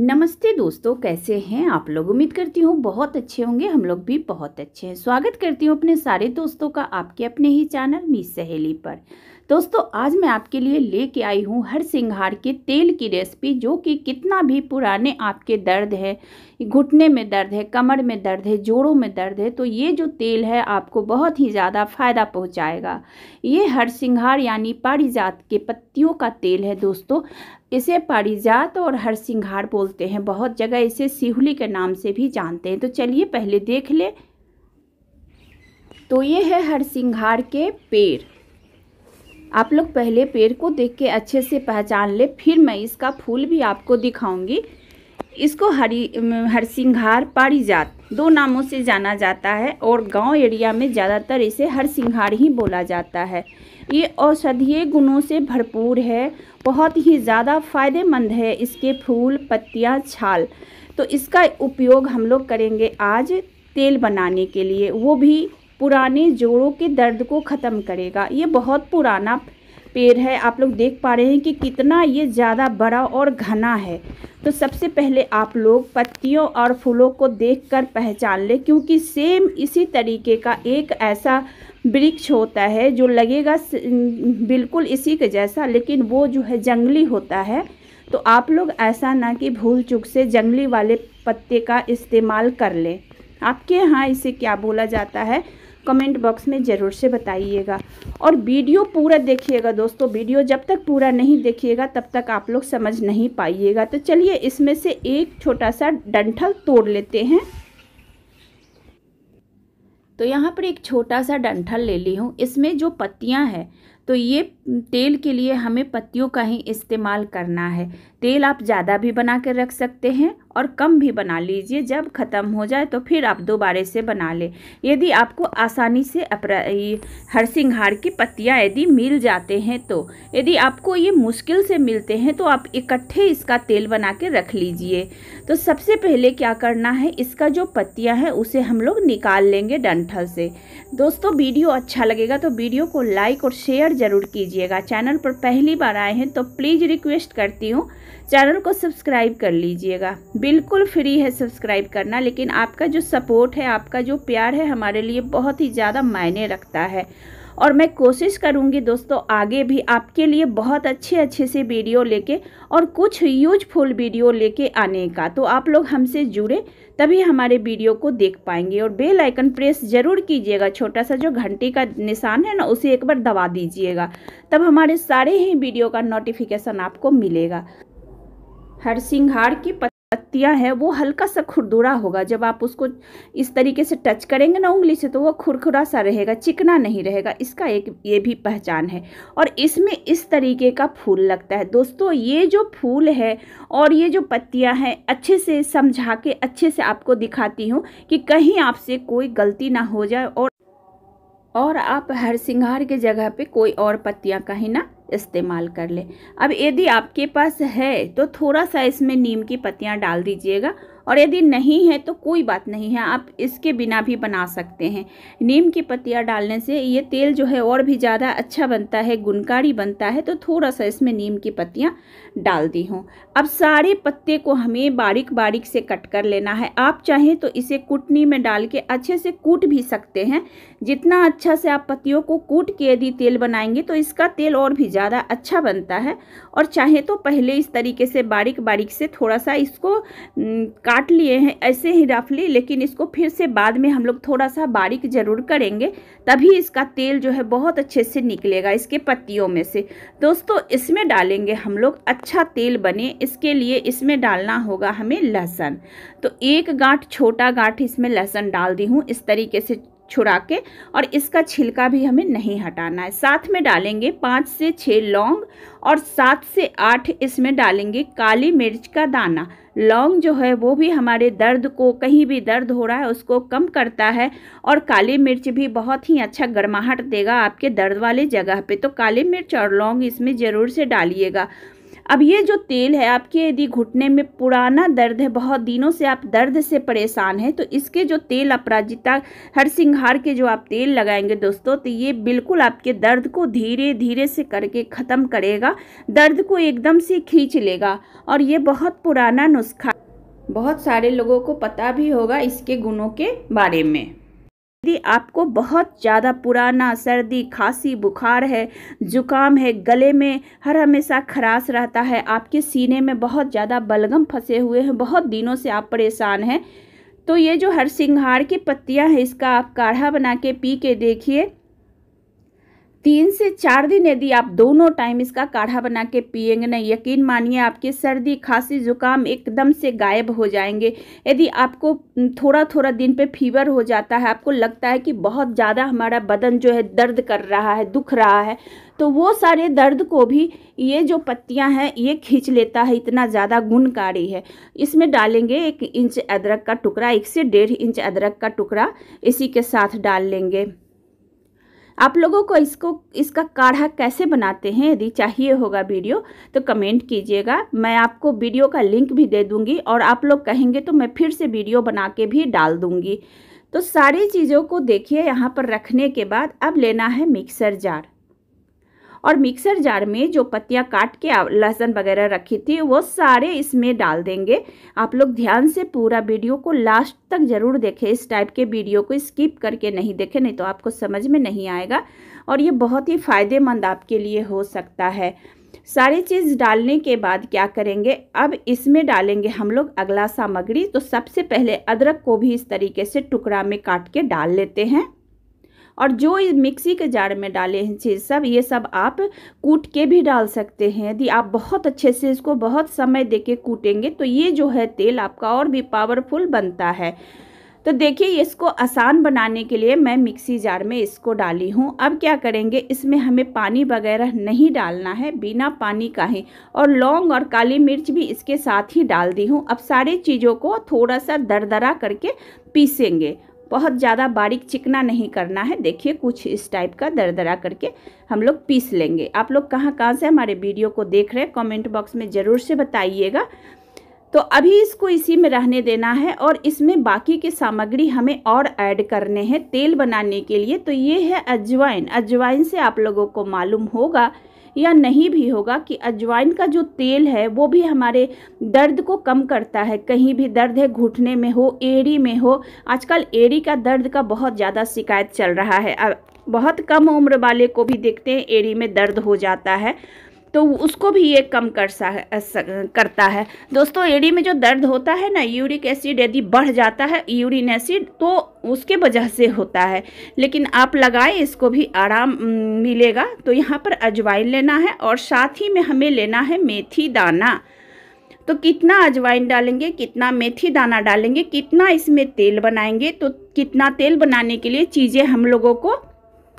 नमस्ते दोस्तों कैसे हैं आप लोग उम्मीद करती हूँ बहुत अच्छे होंगे हम लोग भी बहुत अच्छे हैं स्वागत करती हूँ अपने सारे दोस्तों का आपके अपने ही चैनल मी सहेली पर दोस्तों आज मैं आपके लिए लेके आई हूँ हर सिंगार के तेल की रेसिपी जो कि कितना भी पुराने आपके दर्द है घुटने में दर्द है कमर में दर्द है जोड़ों में दर्द है तो ये जो तेल है आपको बहुत ही ज़्यादा फ़ायदा पहुँचाएगा ये हर सिंगार यानी पारिजात के पत्तियों का तेल है दोस्तों इसे पारिजात और हर सिंगार बोलते हैं बहुत जगह इसे सिहुली के नाम से भी जानते हैं तो चलिए पहले देख लें तो ये है हर सिंगार के पेड़ आप लोग पहले पेड़ को देख के अच्छे से पहचान ले फिर मैं इसका फूल भी आपको दिखाऊंगी इसको हरी हरसिंघार पारिजात दो नामों से जाना जाता है और गांव एरिया में ज़्यादातर इसे हरसिंघार ही बोला जाता है ये औषधीय गुणों से भरपूर है बहुत ही ज़्यादा फायदेमंद है इसके फूल पत्तियाँ छाल तो इसका उपयोग हम लोग करेंगे आज तेल बनाने के लिए वो भी पुराने जोड़ों के दर्द को ख़त्म करेगा ये बहुत पुराना पेड़ है आप लोग देख पा रहे हैं कि कितना ये ज़्यादा बड़ा और घना है तो सबसे पहले आप लोग पत्तियों और फूलों को देखकर पहचान लें क्योंकि सेम इसी तरीके का एक ऐसा वृक्ष होता है जो लगेगा बिल्कुल इसी के जैसा लेकिन वो जो है जंगली होता है तो आप लोग ऐसा ना कि भूल चूक से जंगली वाले पत्ते का इस्तेमाल कर लें आपके यहाँ इसे क्या बोला जाता है कमेंट बॉक्स में ज़रूर से बताइएगा और वीडियो पूरा देखिएगा दोस्तों वीडियो जब तक पूरा नहीं देखिएगा तब तक आप लोग समझ नहीं पाइएगा तो चलिए इसमें से एक छोटा सा डंठल तोड़ लेते हैं तो यहाँ पर एक छोटा सा डंठल ले ली हूँ इसमें जो पत्तियाँ हैं तो ये तेल के लिए हमें पत्तियों का ही इस्तेमाल करना है तेल आप ज़्यादा भी बना कर रख सकते हैं और कम भी बना लीजिए जब ख़त्म हो जाए तो फिर आप दोबारे से बना लें यदि आपको आसानी से हर सिंघार की पत्तियाँ यदि मिल जाते हैं तो यदि आपको ये मुश्किल से मिलते हैं तो आप इकट्ठे इसका तेल बना के रख लीजिए तो सबसे पहले क्या करना है इसका जो पत्तियाँ हैं उसे हम लोग निकाल लेंगे डंठल से दोस्तों वीडियो अच्छा लगेगा तो वीडियो को लाइक और शेयर ज़रूर कीजिएगा चैनल पर पहली बार आए हैं तो प्लीज़ रिक्वेस्ट करती हूँ चैनल को सब्सक्राइब कर लीजिएगा बिल्कुल फ्री है सब्सक्राइब करना लेकिन आपका जो सपोर्ट है आपका जो प्यार है हमारे लिए बहुत ही ज़्यादा मायने रखता है और मैं कोशिश करूँगी दोस्तों आगे भी आपके लिए बहुत अच्छे अच्छे से वीडियो लेके और कुछ यूजफुल वीडियो लेके आने का तो आप लोग हमसे जुड़े तभी हमारे वीडियो को देख पाएंगे और बेल आइकन प्रेस जरूर कीजिएगा छोटा सा जो घंटी का निशान है ना उसे एक बार दबा दीजिएगा तब हमारे सारे ही वीडियो का नोटिफिकेशन आपको मिलेगा हर सिंहार की पत्तियाँ हैं वो हल्का सा खुरदुरा होगा जब आप उसको इस तरीके से टच करेंगे ना उंगली से तो वो खुरखुरा सा रहेगा चिकना नहीं रहेगा इसका एक ये भी पहचान है और इसमें इस तरीके का फूल लगता है दोस्तों ये जो फूल है और ये जो पत्तियाँ हैं अच्छे से समझा के अच्छे से आपको दिखाती हूँ कि कहीं आपसे कोई गलती ना हो जाए और और आप हर श्रृंगार के जगह पर कोई और पत्तियाँ कहीं ना इस्तेमाल कर लें अब यदि आपके पास है तो थोड़ा सा इसमें नीम की पत्तियाँ डाल दीजिएगा और यदि नहीं है तो कोई बात नहीं है आप इसके बिना भी बना सकते हैं नीम की पत्तियाँ डालने से ये तेल जो है और भी ज़्यादा अच्छा बनता है गुनकारी बनता है तो थोड़ा सा इसमें नीम की पत्तियाँ डाल दी हूँ अब सारे पत्ते को हमें बारीक बारीक से कट कर लेना है आप चाहें तो इसे कुटनी में डाल के अच्छे से कूट भी सकते हैं जितना अच्छा से आप पत्तियों को कूट के यदि तेल बनाएंगे तो इसका तेल और भी ज़्यादा अच्छा बनता है और चाहे तो पहले इस तरीके से बारीक बारीक से थोड़ा सा इसको काट काट लिए हैं ऐसे ही रफली लेकिन इसको फिर से बाद में हम लोग थोड़ा सा बारीक ज़रूर करेंगे तभी इसका तेल जो है बहुत अच्छे से निकलेगा इसके पत्तियों में से दोस्तों इसमें डालेंगे हम लोग अच्छा तेल बने इसके लिए इसमें डालना होगा हमें लहसुन तो एक गांठ छोटा गांठ इसमें लहसुन डाल दी हूँ इस तरीके से छुड़ा के और इसका छिलका भी हमें नहीं हटाना है साथ में डालेंगे पाँच से छः लौंग और सात से आठ इसमें डालेंगे काली मिर्च का दाना लौंग जो है वो भी हमारे दर्द को कहीं भी दर्द हो रहा है उसको कम करता है और काली मिर्च भी बहुत ही अच्छा गर्माहट देगा आपके दर्द वाले जगह पे तो काली मिर्च और लौंग इसमें ज़रूर से डालिएगा अब ये जो तेल है आपके यदि घुटने में पुराना दर्द है बहुत दिनों से आप दर्द से परेशान हैं तो इसके जो तेल अपराजिता हर सिंहार के जो आप तेल लगाएंगे दोस्तों तो ये बिल्कुल आपके दर्द को धीरे धीरे से करके ख़त्म करेगा दर्द को एकदम से खींच लेगा और ये बहुत पुराना नुस्खा बहुत सारे लोगों को पता भी होगा इसके गुणों के बारे में यदि आपको बहुत ज़्यादा पुराना सर्दी खांसी बुखार है ज़ुकाम है गले में हर हमेशा खराश रहता है आपके सीने में बहुत ज़्यादा बलगम फंसे हुए हैं बहुत दिनों से आप परेशान हैं तो ये जो हरसिंगार की पत्तियाँ हैं इसका आप काढ़ा बना के पी के देखिए तीन से चार दिन यदि आप दोनों टाइम इसका काढ़ा बना के पिएंगे ना यकीन मानिए आपकी सर्दी खांसी जुकाम एकदम से गायब हो जाएंगे यदि आपको थोड़ा थोड़ा दिन पे फीवर हो जाता है आपको लगता है कि बहुत ज़्यादा हमारा बदन जो है दर्द कर रहा है दुख रहा है तो वो सारे दर्द को भी ये जो पत्तियां हैं ये खींच लेता है इतना ज़्यादा गुणकारी है इसमें डालेंगे एक इंच अदरक का टुकड़ा एक से डेढ़ इंच अदरक का टुकड़ा इसी के साथ डाल लेंगे आप लोगों को इसको इसका काढ़ा कैसे बनाते हैं यदि चाहिए होगा वीडियो तो कमेंट कीजिएगा मैं आपको वीडियो का लिंक भी दे दूँगी और आप लोग कहेंगे तो मैं फिर से वीडियो बना के भी डाल दूँगी तो सारी चीज़ों को देखिए यहाँ पर रखने के बाद अब लेना है मिक्सर जार और मिक्सर जार में जो पत्तियाँ काट के लहसुन वगैरह रखी थी वो सारे इसमें डाल देंगे आप लोग ध्यान से पूरा वीडियो को लास्ट तक ज़रूर देखें इस टाइप के वीडियो को स्किप करके नहीं देखें नहीं तो आपको समझ में नहीं आएगा और ये बहुत ही फ़ायदेमंद आपके लिए हो सकता है सारी चीज़ डालने के बाद क्या करेंगे अब इसमें डालेंगे हम लोग अगला सामग्री तो सबसे पहले अदरक को भी इस तरीके से टुकड़ा में काट के डाल लेते हैं और जो मिक्सी के जार में डाले हैं चीज़ सब ये सब आप कूट के भी डाल सकते हैं यदि आप बहुत अच्छे से इसको बहुत समय दे के कूटेंगे तो ये जो है तेल आपका और भी पावरफुल बनता है तो देखिए इसको आसान बनाने के लिए मैं मिक्सी जार में इसको डाली हूँ अब क्या करेंगे इसमें हमें पानी वगैरह नहीं डालना है बिना पानी का ही और लौंग और काली मिर्च भी इसके साथ ही डाल दी हूँ अब सारी चीज़ों को थोड़ा सा दरदरा करके पीसेंगे बहुत ज़्यादा बारीक चिकना नहीं करना है देखिए कुछ इस टाइप का दरदरा करके हम लोग पीस लेंगे आप लोग कहाँ कहाँ से हमारे वीडियो को देख रहे हैं कॉमेंट बॉक्स में ज़रूर से बताइएगा तो अभी इसको इसी में रहने देना है और इसमें बाकी के सामग्री हमें और ऐड करने हैं तेल बनाने के लिए तो ये है अजवाइन अजवाइन से आप लोगों को मालूम होगा या नहीं भी होगा कि अजवाइन का जो तेल है वो भी हमारे दर्द को कम करता है कहीं भी दर्द है घुटने में हो एड़ी में हो आजकल एड़ी का दर्द का बहुत ज़्यादा शिकायत चल रहा है बहुत कम उम्र वाले को भी देखते हैं एड़ी में दर्द हो जाता है तो उसको भी ये कम कर सा करता है दोस्तों एड़ी में जो दर्द होता है ना यूरिक एसिड यदि बढ़ जाता है यूरिन एसिड तो उसके वजह से होता है लेकिन आप लगाए इसको भी आराम मिलेगा तो यहाँ पर अजवाइन लेना है और साथ ही में हमें लेना है मेथी दाना तो कितना अजवाइन डालेंगे कितना मेथी दाना डालेंगे कितना इसमें तेल बनाएंगे तो कितना तेल बनाने के लिए चीज़ें हम लोगों को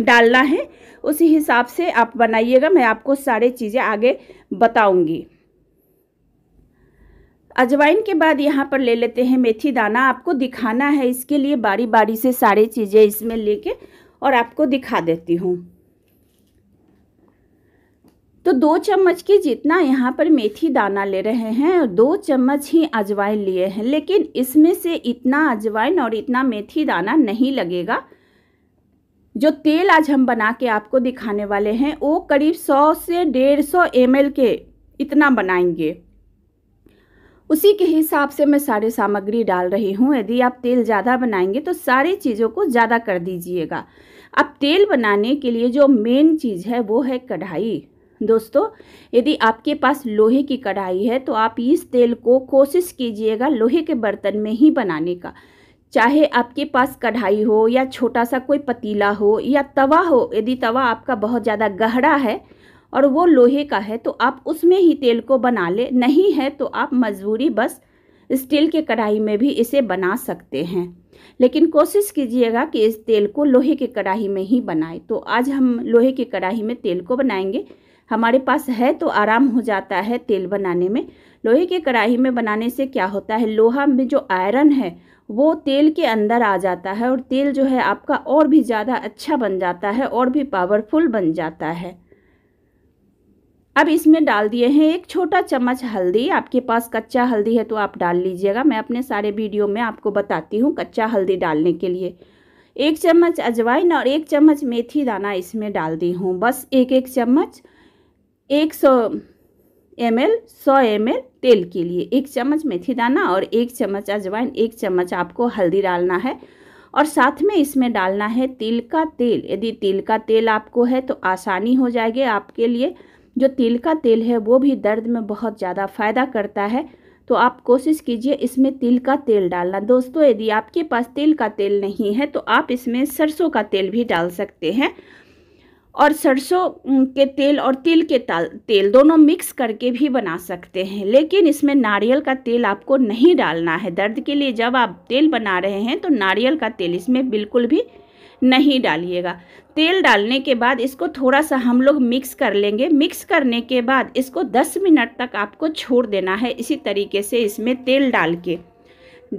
डालना है उसी हिसाब से आप बनाइएगा मैं आपको सारे चीज़ें आगे बताऊंगी अजवाइन के बाद यहाँ पर ले लेते हैं मेथी दाना आपको दिखाना है इसके लिए बारी बारी से सारे चीज़ें इसमें लेके और आपको दिखा देती हूँ तो दो चम्मच की जितना यहाँ पर मेथी दाना ले रहे हैं दो चम्मच ही अजवाइन लिए हैं लेकिन इसमें से इतना अजवाइन और इतना मेथी दाना नहीं लगेगा जो तेल आज हम बना के आपको दिखाने वाले हैं वो करीब 100 से 150 सौ के इतना बनाएंगे उसी के हिसाब से मैं सारे सामग्री डाल रही हूँ यदि आप तेल ज़्यादा बनाएंगे तो सारी चीज़ों को ज़्यादा कर दीजिएगा अब तेल बनाने के लिए जो मेन चीज़ है वो है कढ़ाई दोस्तों यदि आपके पास लोहे की कढ़ाई है तो आप इस तेल को कोशिश कीजिएगा लोहे के बर्तन में ही बनाने का चाहे आपके पास कढ़ाई हो या छोटा सा कोई पतीला हो या तवा हो यदि तवा आपका बहुत ज़्यादा गहरा है और वो लोहे का है तो आप उसमें ही तेल को बना ले नहीं है तो आप मजबूरी बस स्टील के कढ़ाई में भी इसे बना सकते हैं लेकिन कोशिश कीजिएगा कि इस तेल को लोहे के कढ़ाई में ही बनाए तो आज हम लोहे के कढ़ाई में तेल को बनाएंगे हमारे पास है तो आराम हो जाता है तेल बनाने में लोहे के कढ़ाई में बनाने से क्या होता है लोहा में जो आयरन है वो तेल के अंदर आ जाता है और तेल जो है आपका और भी ज़्यादा अच्छा बन जाता है और भी पावरफुल बन जाता है अब इसमें डाल दिए हैं एक छोटा चम्मच हल्दी आपके पास कच्चा हल्दी है तो आप डाल लीजिएगा मैं अपने सारे वीडियो में आपको बताती हूँ कच्चा हल्दी डालने के लिए एक चम्मच अजवाइन और एक चम्मच मेथी दाना इसमें डाल दी हूँ बस एक एक चम्मच एक सौ एम एल सौ एम एल तेल के लिए एक चम्मच मेथी दाना और एक चम्मच अजवाइन एक चम्मच आपको हल्दी डालना है और साथ में इसमें डालना है तिल का तेल यदि तिल का तेल आपको है तो आसानी हो जाएगी आपके लिए जो तिल का तेल है वो भी दर्द में बहुत ज़्यादा फ़ायदा करता है तो आप कोशिश कीजिए इसमें तिल का तेल डालना दोस्तों यदि आपके पास तिल का तेल नहीं है तो आप इसमें सरसों का तेल भी डाल सकते हैं और सरसों के तेल और तिल के तेल दोनों मिक्स करके भी बना सकते हैं लेकिन इसमें नारियल का तेल आपको नहीं डालना है दर्द के लिए जब आप तेल बना रहे हैं तो नारियल का तेल इसमें बिल्कुल भी नहीं डालिएगा तेल डालने के बाद इसको थोड़ा सा हम लोग मिक्स कर लेंगे मिक्स करने के बाद इसको 10 मिनट तक आपको छोड़ देना है इसी तरीके से इसमें तेल डाल के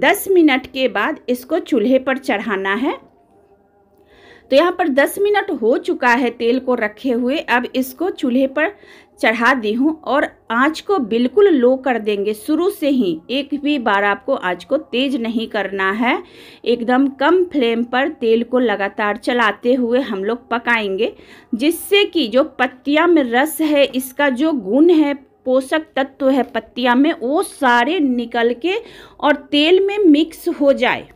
दस मिनट के बाद इसको चूल्हे पर चढ़ाना है तो यहाँ पर 10 मिनट हो चुका है तेल को रखे हुए अब इसको चूल्हे पर चढ़ा दी हूँ और आँच को बिल्कुल लो कर देंगे शुरू से ही एक भी बार आपको आँच को तेज नहीं करना है एकदम कम फ्लेम पर तेल को लगातार चलाते हुए हम लोग पकाएंगे जिससे कि जो पत्तियाँ में रस है इसका जो गुण है पोषक तत्व है पत्तियाँ में वो सारे निकल के और तेल में मिक्स हो जाए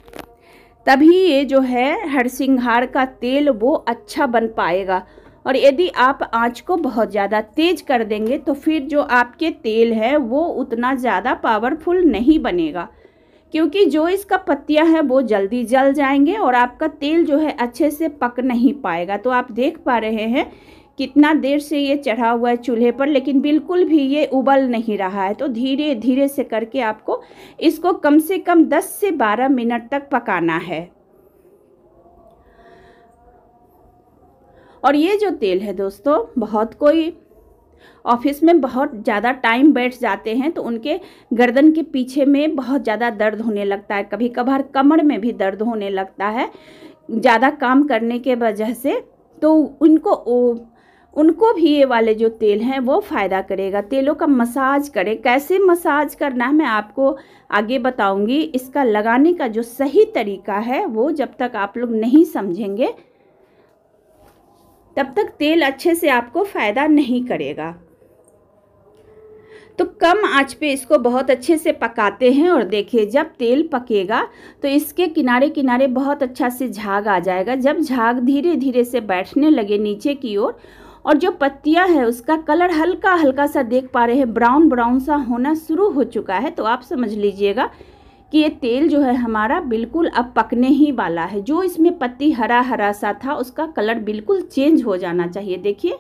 तभी ये जो है हरसिंगार का तेल वो अच्छा बन पाएगा और यदि आप आंच को बहुत ज़्यादा तेज कर देंगे तो फिर जो आपके तेल है वो उतना ज़्यादा पावरफुल नहीं बनेगा क्योंकि जो इसका पत्तियां हैं वो जल्दी जल जाएंगे और आपका तेल जो है अच्छे से पक नहीं पाएगा तो आप देख पा रहे हैं कितना देर से ये चढ़ा हुआ है चूल्हे पर लेकिन बिल्कुल भी ये उबल नहीं रहा है तो धीरे धीरे से करके आपको इसको कम से कम 10 से 12 मिनट तक पकाना है और ये जो तेल है दोस्तों बहुत कोई ऑफिस में बहुत ज़्यादा टाइम बैठ जाते हैं तो उनके गर्दन के पीछे में बहुत ज़्यादा दर्द होने लगता है कभी कभार कमर में भी दर्द होने लगता है ज़्यादा काम करने के वजह से तो उनको उनको भी ये वाले जो तेल हैं वो फ़ायदा करेगा तेलों का मसाज करें कैसे मसाज करना है मैं आपको आगे बताऊंगी इसका लगाने का जो सही तरीका है वो जब तक आप लोग नहीं समझेंगे तब तक तेल अच्छे से आपको फ़ायदा नहीं करेगा तो कम आंच पे इसको बहुत अच्छे से पकाते हैं और देखिए जब तेल पकेगा तो इसके किनारे किनारे बहुत अच्छा से झाग आ जाएगा जब झाग धीरे धीरे से बैठने लगे नीचे की ओर और, और जो पत्तियां है उसका कलर हल्का हल्का सा देख पा रहे हैं ब्राउन ब्राउन सा होना शुरू हो चुका है तो आप समझ लीजिएगा कि ये तेल जो है हमारा बिल्कुल अब पकने ही वाला है जो इसमें पत्ती हरा हरा सा था उसका कलर बिल्कुल चेंज हो जाना चाहिए देखिए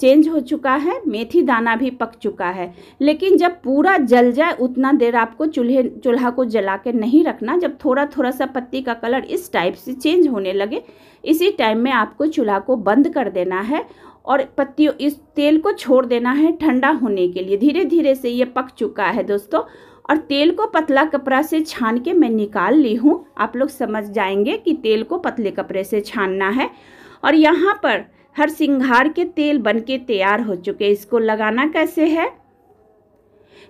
चेंज हो चुका है मेथी दाना भी पक चुका है लेकिन जब पूरा जल जाए उतना देर आपको चूल्हे चूल्हा को जला के नहीं रखना जब थोड़ा थोड़ा सा पत्ती का कलर इस टाइप से चेंज होने लगे इसी टाइम में आपको चूल्हा को बंद कर देना है और पत्तियों इस तेल को छोड़ देना है ठंडा होने के लिए धीरे धीरे से ये पक चुका है दोस्तों और तेल को पतला कपड़ा से छान के मैं निकाल ली हूँ आप लोग समझ जाएंगे कि तेल को पतले कपड़े से छानना है और यहाँ पर हर सिंगार के तेल बन के तैयार हो चुके इसको लगाना कैसे है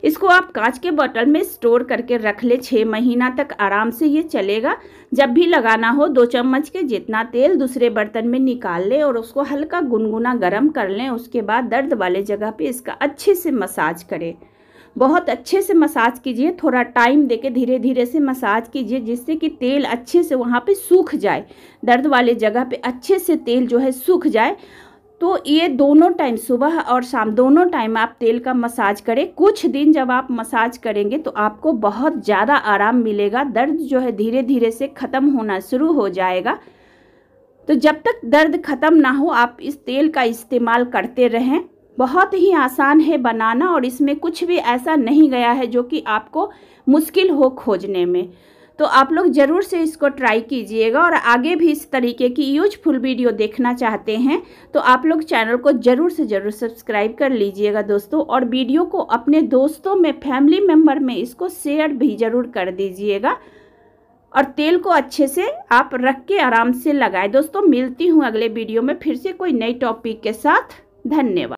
इसको आप कांच के बोतल में स्टोर करके रख ले छः महीना तक आराम से ये चलेगा जब भी लगाना हो दो चम्मच के जितना तेल दूसरे बर्तन में निकाल लें और उसको हल्का गुनगुना गर्म कर लें उसके बाद दर्द वाले जगह पे इसका अच्छे से मसाज करें बहुत अच्छे से मसाज कीजिए थोड़ा टाइम देके धीरे धीरे से मसाज कीजिए जिससे कि तेल अच्छे से वहाँ पे सूख जाए दर्द वाले जगह पे अच्छे से तेल जो है सूख जाए तो ये दोनों टाइम सुबह और शाम दोनों टाइम आप तेल का मसाज करें कुछ दिन जब आप मसाज करेंगे तो आपको बहुत ज़्यादा आराम मिलेगा दर्द जो है धीरे धीरे से ख़त्म होना शुरू हो जाएगा तो जब तक दर्द ख़त्म ना हो आप इस तेल का इस्तेमाल करते रहें बहुत ही आसान है बनाना और इसमें कुछ भी ऐसा नहीं गया है जो कि आपको मुश्किल हो खोजने में तो आप लोग ज़रूर से इसको ट्राई कीजिएगा और आगे भी इस तरीके की यूजफुल वीडियो देखना चाहते हैं तो आप लोग चैनल को ज़रूर से ज़रूर सब्सक्राइब कर लीजिएगा दोस्तों और वीडियो को अपने दोस्तों में फैमिली मेम्बर में इसको शेयर भी ज़रूर कर दीजिएगा और तेल को अच्छे से आप रख के आराम से लगाए दोस्तों मिलती हूँ अगले वीडियो में फिर से कोई नई टॉपिक के साथ धन्यवाद